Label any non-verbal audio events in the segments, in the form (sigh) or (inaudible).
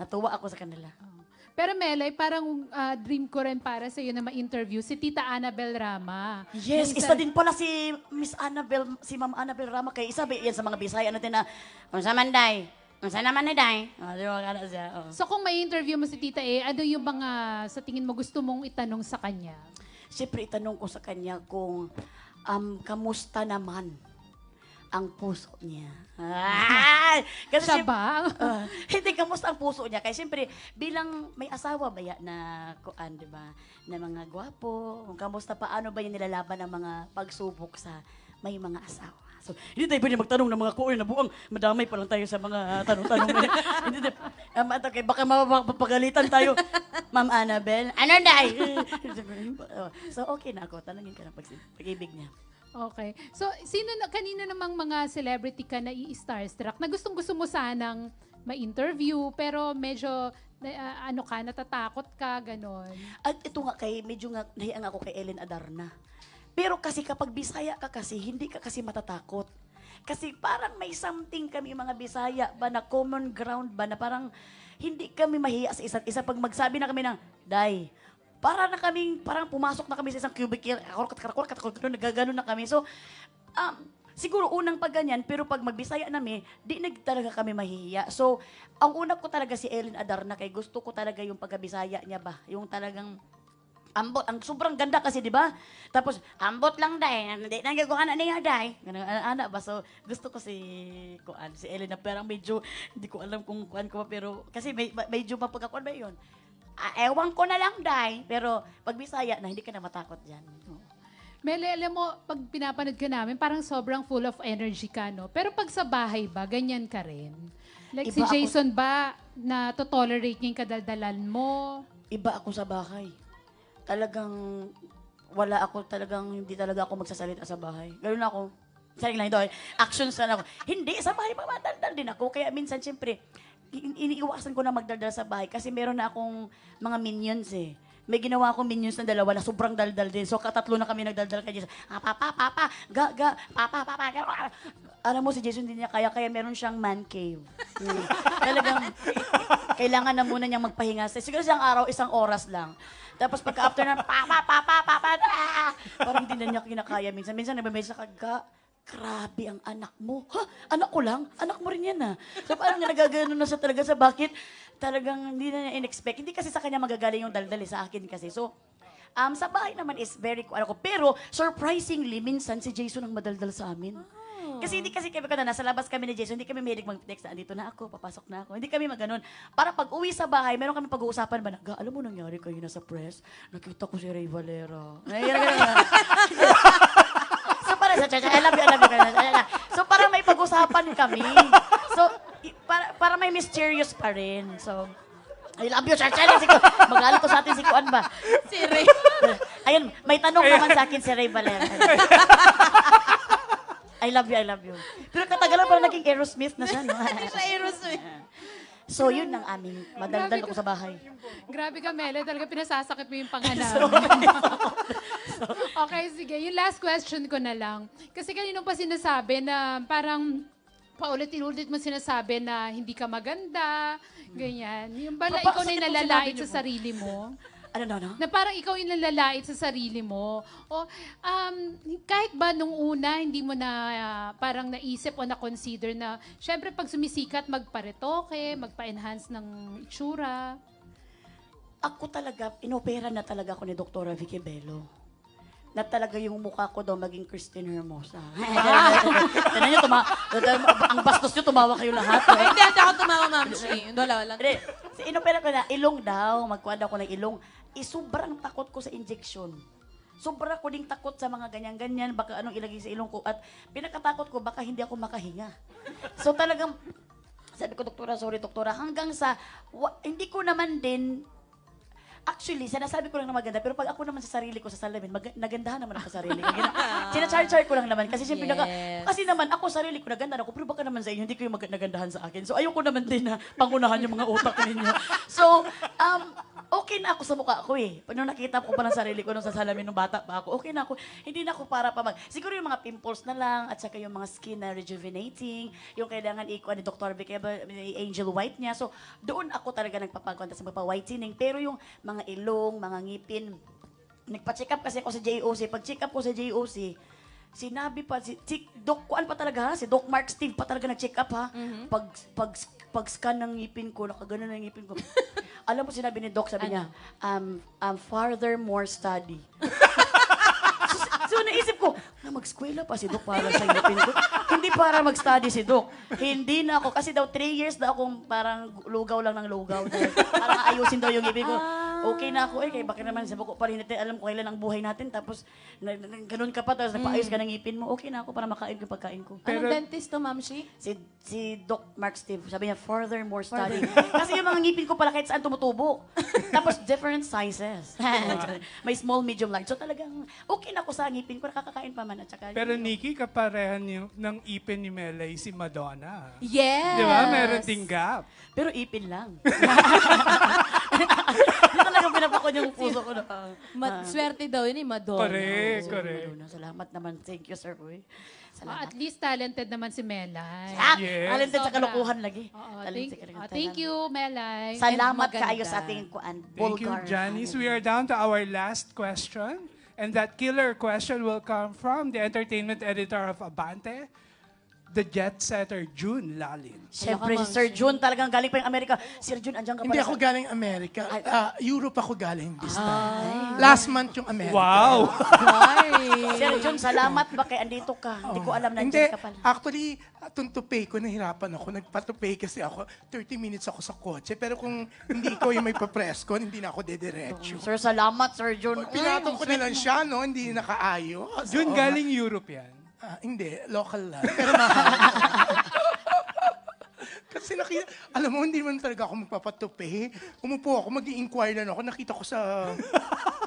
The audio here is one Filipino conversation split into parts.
Natuwa ako sa kanila. Oh. Pero Melay, parang ah, dream ko rin para sa iyo na ma-interview si Tita Annabel Rama. Yes, isa din pala si Miss Annabel, si Ma'am Annabel Rama kay isa ba yan sa mga Bisaya ano din na kung sa manday, kung sa naman na oh, siya? Oh. So kung ma interview mo si Tita eh, ano yung mga sa tingin mo gusto mong itanong sa kanya? Siyempre itanong ko sa kanya kung um, kamusta naman ang puso niya. (laughs) Ah! Kasi Siya ba? Uh, (laughs) hindi, kamusta ang puso niya? Kaya siyempre, bilang may asawa ba ya, na kuan, di ba? Na mga gwapo, kamusta paano ba yung nilalaban ng mga pagsubok sa may mga asawa? So, hindi tayo pwede magtanong ng mga kuoy na buong Madamay pa lang tayo sa mga tanong-tanong. (laughs) hindi tayo, um, at okay, baka mapapagalitan tayo. Ma'am Annabel, ano na? so, okay na ako. Tanangin ka ng pag-ibig niya. Okay. So, sino na, kanino namang mga celebrity ka na i-starstruck na gustong gusto mo sanang ma-interview pero medyo uh, ano ka, natatakot ka, ganon? At ito nga kay, medyo nga, nahiyang ako kay Ellen Adarna. Pero kasi kapag Bisaya ka kasi, hindi ka kasi matatakot. Kasi parang may something kami mga Bisaya ba na common ground ba na parang hindi kami mahiya sa isa't isa pag magsabi na kami ng, Day, para na kaming, parang pumasok na kami sa isang cubicle, kakurkat, kakurkat, kakurkat, nagagano na kami. So, um, siguro unang pag ganyan, pero pag magbisaya nami, di na talaga kami mahihiya. So, ang una ko talaga si Ellen Adarna, kay gusto ko talaga yung pagkabisaya niya ba, yung talagang ambot. Ang sobrang ganda kasi, di ba? Tapos, ambot lang day. Hindi na gagawa na niya day. Ganun, anak ano ba? So, gusto ko si, kuan, si Elena. pero medyo, hindi ko alam kung kuan ko pa, pero, kasi may, medyo mapagkakuan ba yun? Ah, ewan ko na lang, Day. Pero pag Bisaya na, hindi ka na matakot dyan. Oo. Mele, alam mo, pag pinapanood ka namin, parang sobrang full of energy ka, no? Pero pag sa bahay ba, ganyan ka rin? Like Iba si Jason ako... ba, na to tolerate niya kadaldalan mo? Iba ako sa bahay. Talagang wala ako talagang, hindi talaga ako magsasalita sa bahay. Ganun ako. Saring lang ito, actions na ako. Hindi, sa bahay pa matandal din ako. Kaya minsan, siyempre, in- iniiwasan ko na magdaldal sa bahay kasi meron na akong mga minions eh. May ginawa akong minions na dalawa na sobrang daldal din. So, katatlo na kami nagdaldal kay Jason. Ah, papa, papa, ga, ga, papa, papa, ga, Alam mo, si Jason hindi niya kaya, kaya meron siyang man cave. Talagang, kailangan na muna niyang magpahinga. Siguro siyang araw, isang oras lang. Tapos pagka after na, papa, papa, papa, ah! parang hindi na niya kinakaya minsan. Minsan nabamay sa kaga grabe ang anak mo. Ha? Anak ko lang? Anak mo rin yan ah. So parang nagagano na siya talaga sa bakit talagang hindi na niya in-expect. Hindi kasi sa kanya magagaling yung daldali eh, sa akin kasi. So, um, sa bahay naman is very, ano ko. Pero, surprisingly, minsan si Jason ang madaldal sa amin. Oh. Kasi hindi kasi kami ko na, nasa labas kami ni Jason, hindi kami mahilig mag-text na, andito na ako, papasok na ako. Hindi kami maganon. Para pag uwi sa bahay, meron kami pag-uusapan ba na, alam mo nangyari kayo na sa press, nakita ko si Ray Valera. Nangyari ka na. I love you, I love you. So para may pag-usapan kami. So, para, para may mysterious pa rin. So, I love you, Chacha. Si Maglalo to sa atin si Kuan ba? Si Ray. (laughs) Ayun, may tanong Ayan. naman sa akin si Ray Valera. (laughs) I love you, I love you. Pero katagalan parang naging Aerosmith na siya, no? Hindi siya Aerosmith. (laughs) So, yun ang aming madaldal ko sa bahay. Grabe ka, Mele. Talaga pinasasakit mo yung pangalawa. (laughs) (laughs) okay, sige. Yung last question ko na lang. Kasi kanino pa sinasabi na parang paulit-ulit mo sinasabi na hindi ka maganda, ganyan. Yung bala, ikaw na yung nalalait sa sarili mo. Ano, no, no? Na parang ikaw yung nalalait sa sarili mo. O um, kahit ba nung una, hindi mo na uh, parang naisip o na-consider na, syempre pag sumisikat, magparetoke, magpa-enhance ng itsura. Ako talaga, inopera na talaga ako ni Dr. Vicky Bello na talaga yung mukha ko daw maging Christine Hermosa. (laughs) Tanan nyo, tuma ang bastos nyo, tumawa kayo lahat. Eh. Hindi, ako tumawa, ma'am. Hindi, wala, wala. Inopera ko na, ilong daw, magkuha daw ko ng ilong eh, sobrang takot ko sa injection. Sobra ko ding takot sa mga ganyan-ganyan, baka anong ilagay sa ilong ko. At pinakatakot ko, baka hindi ako makahinga. So talagang, sabi ko, doktora, sorry, doktora, hanggang sa, wa, hindi ko naman din, actually, sinasabi ko lang na maganda, pero pag ako naman sa sarili ko, sa salamin, mag- nagandahan naman ako sa sarili ko. Sinachar-char (laughs) ko lang naman, kasi siyempre, yes. naka, kasi naman, ako sarili ko, nagandahan ako, pero baka naman sa inyo, hindi ko yung mag- nagandahan sa akin. So ayoko naman din na pangunahan yung mga utak ninyo. So, um, okay na ako sa mukha ko eh. Pag nung nakita ko pa ng sarili ko nung sa salamin ng bata pa ako, okay na ako. Hindi na ako para pa mag... Siguro yung mga pimples na lang, at saka yung mga skin na rejuvenating, yung kailangan ikuha ni Dr. Vicky, Angel White niya. So, doon ako talaga nagpapakonta sa magpa-whitening. Pero yung mga ilong, mga ngipin, nagpa-check up kasi ako sa JOC. Pag check up ko sa JOC, Sinabi pa si, si Doc Kuan pa talaga ha, si Doc Mark Steve pa talaga nag-check up ha. Mm-hmm. Pag pag pag scan ng ngipin ko, nakagano ng ngipin ko. (laughs) Alam mo sinabi ni Doc, sabi ano? niya, um, um more study. (laughs) so, so naisip ko, na mag-skwela pa si Doc para sa ngipin ko. Hindi para mag-study si Doc. Hindi na ako. Kasi daw, 3 years na akong parang lugaw lang ng lugaw. (laughs) para ayusin daw yung ngipin ko. Ah okay na ako eh, kaya bakit naman sa buko parin rin natin, alam ko kailan ang buhay natin, tapos na, na, ganun ka pa, tapos napaayos ka mm. ng ngipin mo, okay na ako para makain ko pagkain ko. Anong dentist to, Ma'am Shi? Si, si Doc Mark Steve, sabi niya, further more study. (laughs) Kasi yung mga ngipin ko pala kahit saan tumutubo. (laughs) Tapos different sizes. (laughs) May small, medium, large. So talagang okay na ako sa ngipin ko, nakakakain pa man. At saka, Pero Nikki, kaparehan niyo ng ipin ni Melay si Madonna. Yes! Di ba? Meron ding gap. Pero ipin lang. Hinahanap ako yung puso ko na. Ah, Ma- ah. swerte daw yun eh, Madonna. Correct, Oo, correct. Salamat naman. Thank you, sir. Boy. Ah, Salamat. at least talented naman si Melay. Ah, Yes. Talented sa Sobra. lagi. Oo, thank, Talented sa kalokohan. Ah, thank you, Melay. Salamat And maganda. kayo sa ating kuan. Thank you, Bulgar. Janice. We are down to our last question. And that killer question will come from the entertainment editor of Abante, the jet setter June Lalin. Siyempre, si Sir June talagang galing pa yung Amerika. Sir June, andyan ka pala. Hindi ako sa- galing Amerika. Uh, Europe ako galing this time. Ah. Last month yung Amerika. Wow! (laughs) Sir June, salamat ba kay andito ka? Hindi ko oh. alam na Hindi, ka pala. actually, ah, tuntupay ko, nahirapan ako. Nagpatupay kasi ako. 30 minutes ako sa kotse. Pero kung hindi ko yung may ko, hindi na ako dediretso. Sir, salamat, Sir June. Pinatong ko nilang siya, no? Hindi nakaayo. June, galing Europe yan. Ah, hindi, local lang. (laughs) Pero (laughs) Kasi nakita, alam mo, hindi man talaga ako magpapatupi. Umupo ako, mag inquire lang ako. Nakita ko sa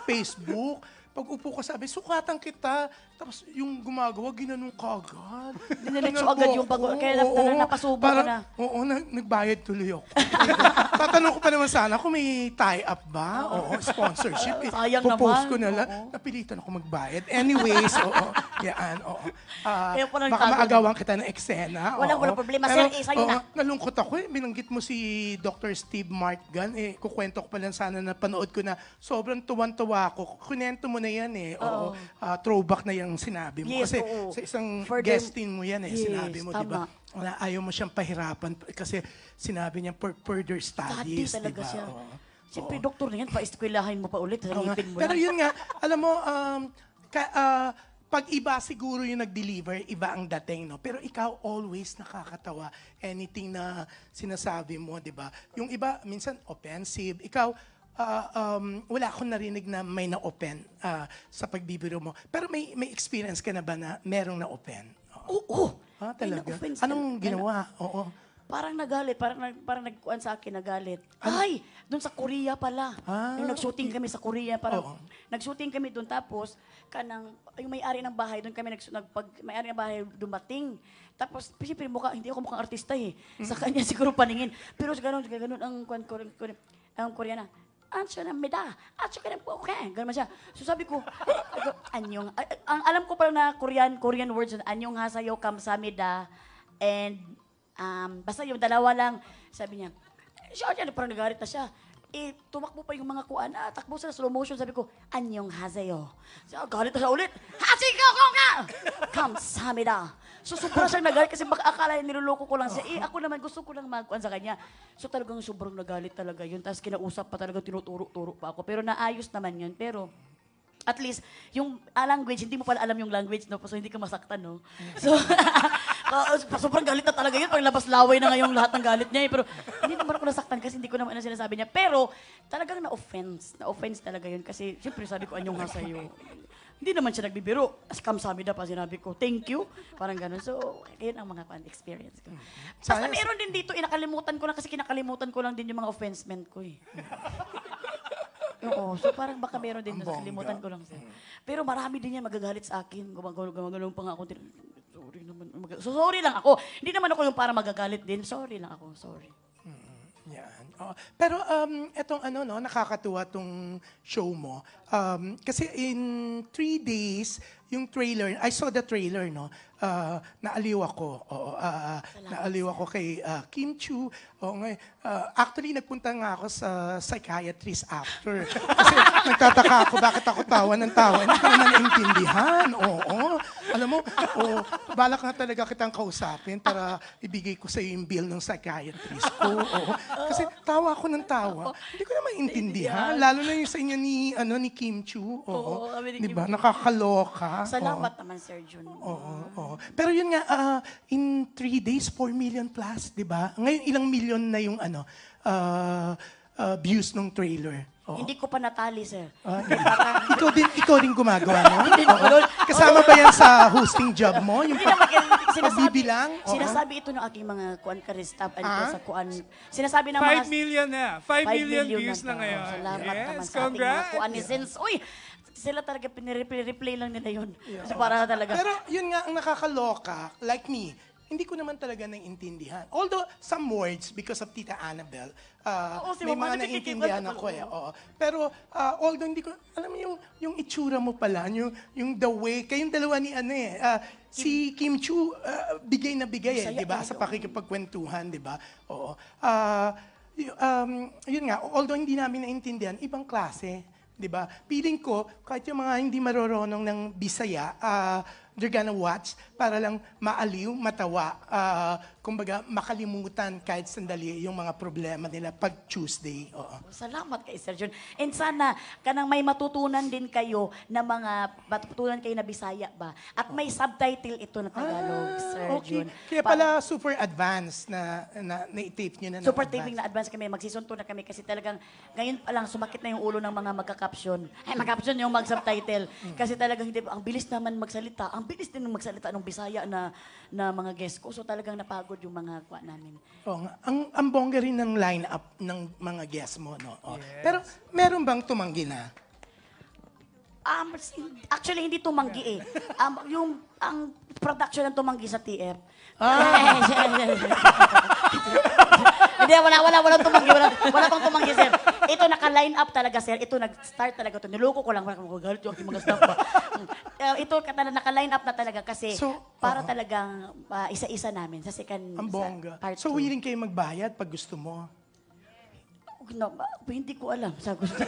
Facebook, pag upo ka sabi, sukatan kita. Tapos yung gumagawa, ginanong ka agad. Diniretso (laughs) agad yung pag... Kaya na, na, napasubo ka na. Oo, na, nagbayad tuloy ako. (laughs) Tatanong ko pa naman sana kung may tie-up ba? Oo, sponsorship. Eh, (laughs) Sayang Pupost naman. ko na lang. Oo. Napilitan ako magbayad. Anyways, oo. Yan, oo. Ah, Kaya pala baka maagawan kita ng eksena. Walang- oo. walang problema, sir. Eh, sa'yo na. Nalungkot ako eh. Binanggit mo si Dr. Steve Martgan. Eh, kukwento ko pa lang sana na panood ko na sobrang tuwan-tuwa ako. Kunento mo na yan eh. Oo. Oo. Ah, throwback na yung sinabi mo. Yes, Kasi oo. sa isang For the- guesting mo yan eh, Yes, sinabi mo, di ba? Wala, ayaw mo siyang pahirapan kasi sinabi niya for further studies, Study talaga ba? siya. Oo. Siyempre, doktor na yan, paiskwilahin mo pa ulit, Oo nga. harapin mo Pero na. yun nga, alam mo, um, ka- ah, pag iba siguro yung nag-deliver, iba ang dating, no? Pero ikaw always nakakatawa. Anything na sinasabi mo, di ba? Yung iba, minsan offensive. Ikaw, uh, um, wala akong narinig na may na-open uh, sa pagbibiro mo. Pero may, may experience ka na ba na merong na-open? Oo. oo. Ah, ha, talaga? Anong ginawa? Na oo. Parang nagalit, parang, parang nagkuan sa akin nagalit. Ano? Ay, doon sa Korea pala. Ah, Nung nag-shooting kami sa Korea, parang oo. nag-shooting kami doon tapos kanang yung may-ari ng bahay doon kami nag, nagpag may-ari ng bahay dumating. Tapos siyempre mukha hindi ako mukhang artista eh. Sa mm. kanya (laughs) siguro paningin. Pero ganoon ganoon ang kuan ang Koreana answeran me da. Answeran po, okay. Ganun siya. So sabi ko, anyong, ang alam ko pala na Korean, Korean words, anyong hasayo kamsamida, and um, basta yung dalawa lang, sabi niya, eh, siya, ano, parang nagarit na siya. Eh, tumakbo pa yung mga kuan, ah, takbo sa slow motion, sabi ko, anyong hasayo. Siya, galit na siya ulit. Hasi ka ko nga! Kamsamida. So sobra siyang nagalit kasi baka akala niya niloloko ko lang siya. Eh ako naman gusto ko lang magkuan sa kanya. So talagang sobrang nagalit talaga yun. Tapos kinausap pa talaga, tinuturo-turo pa ako. Pero naayos naman yun. Pero at least, yung uh, language, hindi mo pala alam yung language, no? So, hindi ka masaktan, no? So, uh, (laughs) sobrang galit na talaga yun. Parang labas laway na ngayong lahat ng galit niya, eh. Pero, hindi naman ako nasaktan kasi hindi ko naman na ano sinasabi niya. Pero, talagang na-offense. Na-offense talaga yun. Kasi, syempre, sabi ko, anyong ha sa'yo. Hindi naman siya nagbibiro. Scam sa amin pa sinabi ko. Thank you. Parang ganun. So, yun ang mga fun experience ko. Mm-hmm. Basta meron din dito, inakalimutan ko na kasi kinakalimutan ko lang din yung mga offensement ko eh. (laughs) Oo, so parang baka meron din, nasa kalimutan ko lang siya. Mm-hmm. Pero marami din yan magagalit sa akin. Gumagano pa nga ako. Sorry naman. so sorry lang ako. Hindi naman ako yung para magagalit din. Sorry lang ako, sorry. Mm-hmm. Yan. Oh, pero um, etong ano, no, nakakatuwa tong show mo. Um, kasi in three days, yung trailer, I saw the trailer, no? Uh, naaliw ako. Oo, uh, naaliw ako kay uh, Kim Chu. Oo, ngay, uh, actually, nagpunta nga ako sa psychiatrist after. (laughs) Kasi nagtataka ako bakit ako tawa ng tawa. Hindi ko naman naintindihan. Oo. Alam mo, o, balak na talaga kitang kausapin para ibigay ko sa iyo yung bill ng psychiatrist ko. Oo. Kasi tawa ako ng tawa. Hindi ko naman intindihan. Lalo na yung sa inyo ni, ano, ni Kim Kim Chu. Oo, oo kami ni diba? Chu. Nakakaloka. Salamat naman, Sir Jun. Oo, oo. Pero yun nga, ah, in three days, 4 million plus, di ba? Ngayon, ilang million na yung ano, ah, ah, views ng trailer? Oo. Hindi ko pa natali, sir. Ah, ikaw din ikaw din gumagawa no? Oo. Kasama ba yan sa hosting job mo? Yung Hindi naman, pag- eh, sinasabi, pagbibilang? sinasabi ito ng aking mga kuan karistap, ano po, Ah? sa kuan. Sinasabi ng 5 million na. 5 Five million, views na, daw. ngayon. Salamat naman yes, sa ating mga congrats. kuanisins. Uy, sila talaga pinire-replay lang nila yun. So, para talaga. Pero yun nga ang nakakaloka, like me, hindi ko naman talaga naiintindihan. Although, some words, because of Tita Annabel, uh, Oo, si may Mama mga naiintindihan nakikita- ako eh. Oo. Pero, uh, although hindi ko, alam mo yung, yung itsura mo pala, yung, yung the way, kayong dalawa ni ano eh, uh, si Kim Chu, uh, bigay na bigay eh, di ba? Sa pakikipagkwentuhan, di ba? Oo. Ah, y- um, yun nga, although hindi namin naintindihan, ibang klase. 'di ba? Piling ko kahit yung mga hindi marorunong ng Bisaya, ah they're gonna watch para lang maaliw, matawa, uh, kumbaga, makalimutan kahit sandali yung mga problema nila pag Tuesday. Oo. Oh, salamat kay Sir John. And sana, kanang may matutunan din kayo na mga, matutunan kayo na Bisaya ba? At may subtitle ito na Tagalog, ah, Sir okay. John. Kaya pala pa- super advanced na, na, na-tape nyo na. super taping na advanced kami. mag na kami kasi talagang ngayon pa lang sumakit na yung ulo ng mga magka-caption. Ay, mag-caption yung mag-subtitle. Mm. kasi talagang hindi, ang bilis naman magsalita. Ang bilis din magsalita ng Bisaya na, na mga guest ko. So talagang napagod pagod yung mga kwa namin. Oh, Ang, ang bongga rin ng lineup ng mga guests mo, no? Oh. Yes. Pero meron bang tumanggi na? Um, actually, hindi tumanggi eh. Um, yung ang production ang tumanggi sa TF. Ah. (laughs) (laughs) hindi, wala, wala, wala tumanggi. Wala, wala pang tumanggi, sir ito naka-line up talaga, sir. Ito nag-start talaga ito. Niloko ko lang. Parang magagalit yung mga staff ba? uh, (laughs) ito katala, naka-line up na talaga kasi so, para uh-huh. talagang uh, isa-isa namin sa second Ang bongga. Sa part so, two. willing kayo magbayad pag gusto mo? No, hindi ko alam. Sagot ko. (laughs)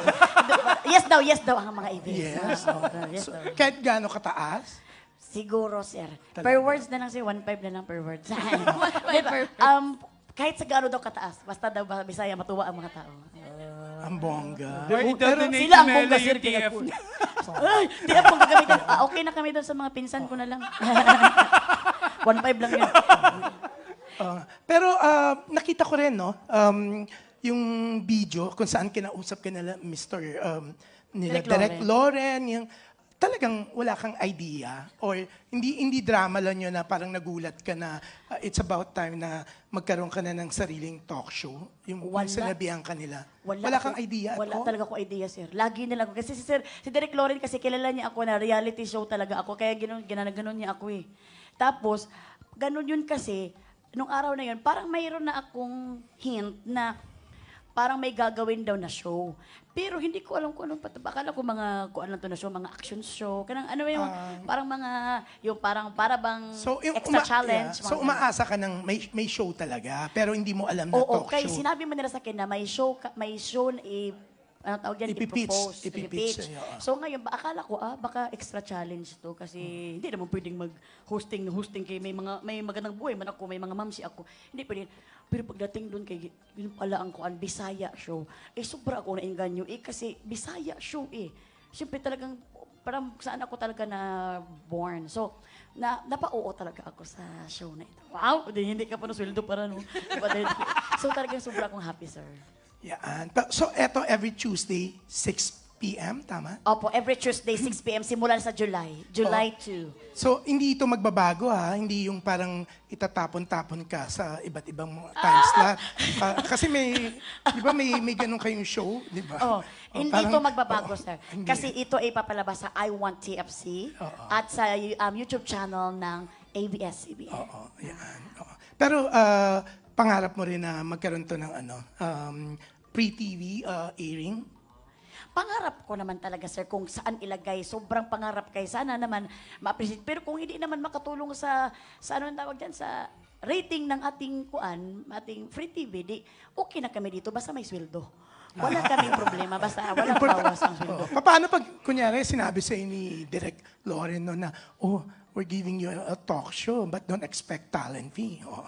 yes daw, yes daw ang mga events. Yes. Oh, yes so, daw. Kahit gaano kataas? Siguro, sir. Talaga. Per words na lang, sir. 1.5 na lang per words. 1.5 (laughs) per Um, kahit sa gaano daw kataas, basta daw Bisaya matuwa ang mga tao. Ang bongga. Or pero sila ang ni bongga sir. yung TF. (laughs) Ay, TF kami gagamitan. Ah, okay na kami doon sa mga pinsan ko na lang. 1.5 (laughs) lang yun. Ah, pero ah, nakita ko rin, no, um, yung video kung saan kinausap ka Mr. Um, nila Direct Direct Loren. Loren, yung, talagang wala kang idea or hindi hindi drama lang yun na parang nagulat ka na uh, it's about time na magkaroon ka na ng sariling talk show. Yung wala, sinabihan ka nila. Wala, wala kang idea Wala ako? talaga ko idea, sir. Lagi na lang. Kasi si, sir, si Derek Loren kasi kilala niya ako na reality show talaga ako. Kaya ginano ginano niya ako eh. Tapos, ganun yun kasi, nung araw na yun, parang mayroon na akong hint na parang may gagawin daw na show. Pero hindi ko alam kung anong pataba. Akala ko mga, kung ano to na show, mga action show. Kanang ano yung, Ah. parang mga, yung parang, para bang So, yung extra challenge. yeah. So, umaasa ka ng may, may show talaga, pero hindi mo alam na Oo, talk okay. show. Sinabi mo nila sa akin na may show, may show na i- ano tawag yan, Ipipitch, propose ipipitch, pitch So ngayon, ba- akala ko, ah, baka extra challenge to kasi hindi naman pwedeng mag-hosting, hosting kay may mga, may magandang buhay man ako, may mga mamsi ako. Hindi pwedeng. Pero pagdating doon kay, yun pala ang kuan, Bisaya show. Eh, sobra ako nainganyo eh kasi Bisaya show eh. Siyempre talagang, parang saan ako talaga na born. So, na, napauo talaga ako sa show na ito. Wow! Hindi, hindi ka pa sweldo para no. (laughs) so talagang sobra akong happy, sir. Yan. So, eto every Tuesday, 6 p.m., tama? Opo, every Tuesday, 6 p.m. simulan sa July. July 2. So, hindi ito magbabago ha. Hindi yung parang itatapon-tapon ka sa iba't ibang mga ah! time slot. Pa- ah, kasi may, di ba may, may ganun kayong show, di ba? Oh, oh hindi parang- ito magbabago, oo, oh, sir. hindi. Kasi ito ay papalabas sa I Want TFC at sa um, YouTube channel ng ABS-CBN. Oo, yan. Oo. Pero uh, pangarap mo rin na magkaroon to ng ano, um, pre-TV uh, airing? Pangarap ko naman talaga, sir, kung saan ilagay. Sobrang pangarap kayo. Sana naman ma-appreciate. Pero kung hindi naman makatulong sa, sa ano ang tawag dyan, sa rating ng ating kuan, ating free TV, di, okay na kami dito, basta may sweldo. Wala (laughs) kaming problema, basta wala bawas ang sweldo. Pa- oh, Paano pag, kunyari, sinabi sa ni Direct Lauren no, na, oh, we're giving you a talk show, but don't expect talent fee. Oh.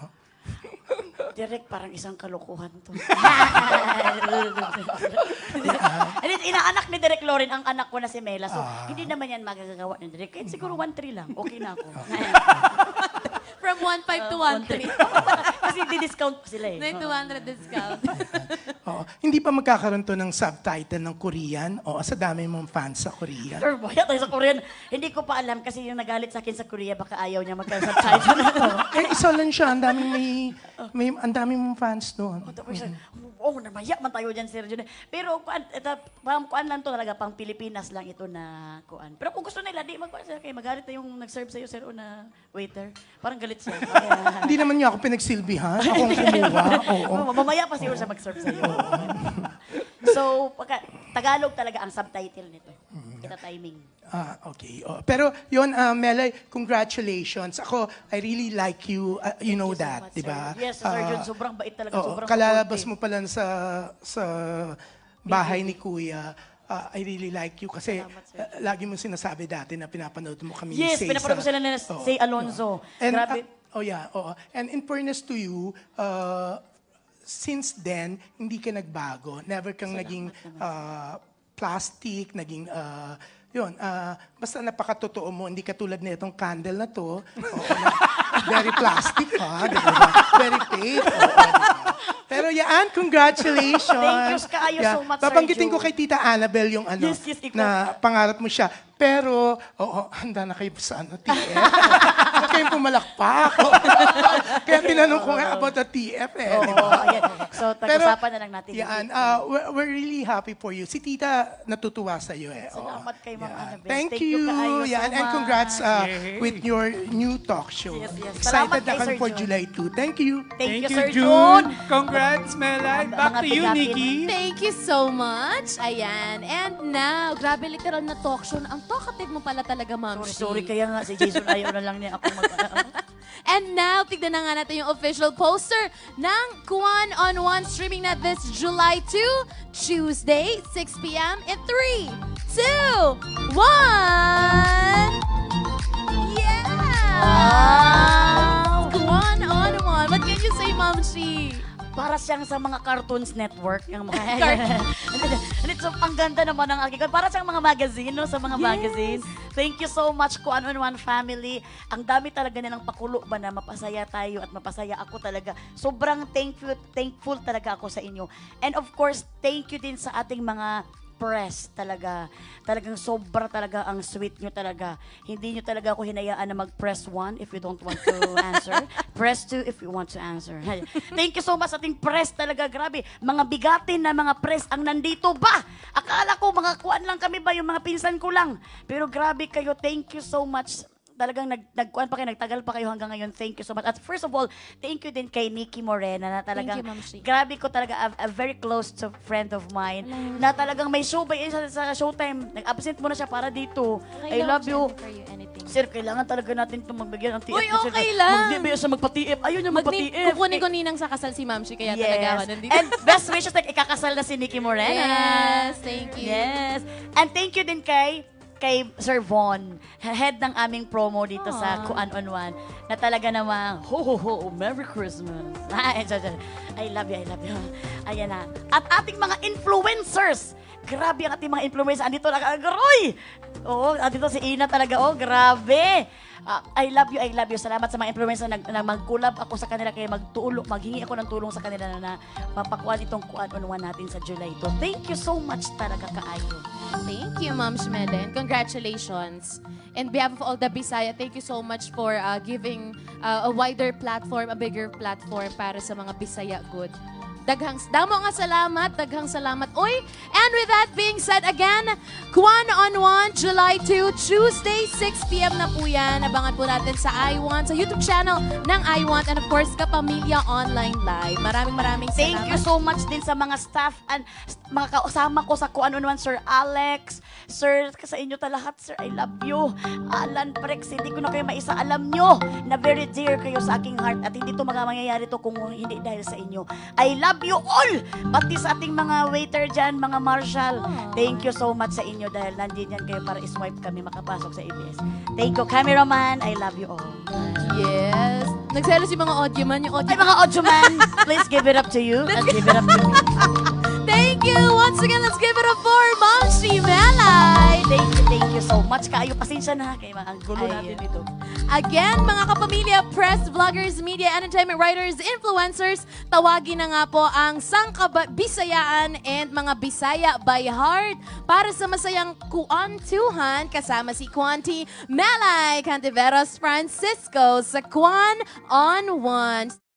Direk, parang isang kalokohan to. And (laughs) (laughs) then, inaanak ni Direk Loren ang anak ko na si Mela. So, Ah. hindi naman yan magagawa ni Direk. Kahit siguro 1-3 mm-hmm. lang. Okay na ako. (laughs) From 1.5 to 1.3. Uh, kasi di-discount pa sila eh. May 200 discount. (laughs) Oo. Hindi pa magkakaroon to ng subtitle ng Korean? oh, sa dami mong fans sa Korean. Sir, boy, tayo sa Korean. Hindi ko pa alam kasi yung nagalit sa akin sa Korea, baka ayaw niya magka-subtitle na to. (laughs) Eh, isa lang siya. Ang daming may, may, ang daming mong fans doon. Oh, tapos, oh, namaya man tayo dyan, Sir Jun. Pero, kuan, ito, pang kuan lang to talaga, pang Pilipinas lang ito na kuan. Pero kung gusto nila, di magkuan sila kayo. Magalit na yung nag-serve sa'yo, Sir, o na waiter. Parang galit siya. (laughs) Hindi naman niya ako pinagsilbi ha? Akong kumuha. (laughs) Oo. Oh, mamaya pa siguro siya mag-serve sa'yo. (laughs) so, pagka, Tagalog talaga ang subtitle nito. Mm-hmm. Kita timing. Ah, okay. Oh, pero yun, uh, Melay, congratulations. Ako, I really like you. Uh, you Thank know you that, much, di ba? Yes, sir, Ah, yun, sobrang bait talaga, oo, sobrang kalalabas mo pa lang sa, sa bahay ni Kuya. Ah, I really like you kasi Salamat, sir. ah, lagi mong sinasabi dati na pinapanood mo kami ni Yes, Cesar. pinapanood ko sila na Oo. si Alonzo. And, ah, Grabe. ah, Oh yeah, oo. And in fairness to you, uh, since then, hindi ka nagbago. Never kang Salamat naging uh, plastic, naging... Uh, yun, uh, basta napakatotoo mo, hindi katulad na itong candle na to. Oo, na, (laughs) very plastic ha, very fake. Oo, diba? Pero yaan, congratulations. Thank you, kaayo yeah. so much, Babanggitin ko kay Tita Annabel yung ano, yes, yes, na pangarap mo siya. Pero, oo, handa na kayo sa ano, TF. (laughs) gustong malakpak. (laughs) Kaya tinanong ko nga about the TF eh. Oo, So, tag-usapan na lang natin. Yan, uh, ah, we're, we're really happy for you. Si Tita natutuwa sa iyo eh. Salamat kay Ma'am yeah. Annabelle. Thank, Thank you. you yan, and congrats uh, Yay. with your new talk show. Yes, yes. Excited na kami for July 2. Thank you. Thank, Thank you, Sir June. Congrats, Melay. Back to you, Nikki. Thank you so much. Ayan. And now, grabe literal na talk show. Ang talkative mo pala talaga, Ma'am. Sorry, sorry. Kaya nga si Jason ayaw na lang niya ako mag (laughs) And now, tignan na nga natin yung official poster ng Kwan on One streaming na this July 2, Tuesday, 6pm in 3, 2, 1! Yeah! Wow! Kwan on One. What can you say, Mom para siyang sa mga Cartoons Network. Yung mga... (laughs) And it's, ang ganda naman ng aking... Para siyang mga magazine, no? Sa mga yes. magazine. Thank you so much, Kuan on One Family. Ang dami talaga nilang pakulo ba na mapasaya tayo at mapasaya ako talaga. Sobrang thankful, thankful talaga ako sa inyo. And of course, thank you din sa ating mga impressed talaga. Talagang sobra talaga ang sweet nyo talaga. Hindi nyo talaga ako hinayaan na mag-press one if you don't want to answer. (laughs) press two if you want to answer. (laughs) Thank you so much sa ating press talaga. Grabe. Mga bigatin na mga press ang nandito ba? Akala ko mga kuan lang kami ba yung mga pinsan ko lang. Pero grabe kayo. Thank you so much talagang nag, nagkuhan pa kayo, nagtagal pa kayo hanggang ngayon. Thank you so much. At first of all, thank you din kay Nikki Morena na talagang, you, grabe ko talaga, a, a very close to friend of mine, Hello. na talagang may showbay sa, sa showtime. Nag-absent muna siya para dito. I, I love, love you. you anything. Sir, kailangan talaga natin itong magbigyan ng TF. Uy, okay sir, lang. Hindi ba magpa-TF? Ayun yung magpa-TF. Kukunin ko eh, ninang sa kasal si Ma'am Shi, kaya yes. talaga ako nandito. And best wishes, like, ikakasal na si Nikki Morena. Yes, thank you. Yes. And thank you din kay kay Sir Von, head ng aming promo dito Aww. sa Kuan on One, na talaga namang, ho, ho, ho, Merry Christmas. (laughs) I love you, I love you. Ayan na. At ating mga influencers Grabe ang ating mga influencer. Andito na kagaroy. Oo, andito si Ina talaga. Oh, grabe. Uh, I love you, I love you. Salamat sa mga influencer na, na mag-collab ako sa kanila kaya magtulong, maghingi ako ng tulong sa kanila na, na mapakuan itong kuan on natin sa July 2. Thank you so much talaga kaayo. Thank you, Ma'am Shmelen. Congratulations. And behalf of all the Bisaya, thank you so much for uh, giving uh, a wider platform, a bigger platform para sa mga Bisaya good. Daghang, damo nga salamat, daghang salamat. Oy, and with that being said, again, Kwan on 1, July 2, Tuesday, 6pm na po yan. Abangan po natin sa iWant, sa YouTube channel ng iWant, and of course, Kapamilya Online Live. Maraming maraming salamat. Thank you so much din sa mga staff and mga kausama ko sa Kwan on 1, Sir Alex, Sir, sa inyo talahat, Sir, I love you. Alan Prex, hindi ko na kayo maisa. Alam nyo na very dear kayo sa aking heart at hindi to mga mangyayari to kung hindi dahil sa inyo. I love love you all! Pati sa ating mga waiter dyan, mga marshal, oh. thank you so much sa inyo dahil nandiyan yan kayo para iswipe kami makapasok sa ABS. Thank you, cameraman. I love you all. Yes. Nagselos yung mga audio man. Yung audio Ay, mga audio man, please give it up to you. Let's give it up to me. (laughs) Thank you. Once again, let's give it up for Ma'am Shimelay. Thank you you so much kaayo. Pasensya na kay mga natin dito. Again, mga kapamilya, press, vloggers, media, entertainment writers, influencers, tawagin na nga po ang Sangkaba Bisayaan and mga Bisaya by Heart para sa masayang kuantuhan kasama si Kuanti Malay Cantiveros Francisco sa Kwan on One.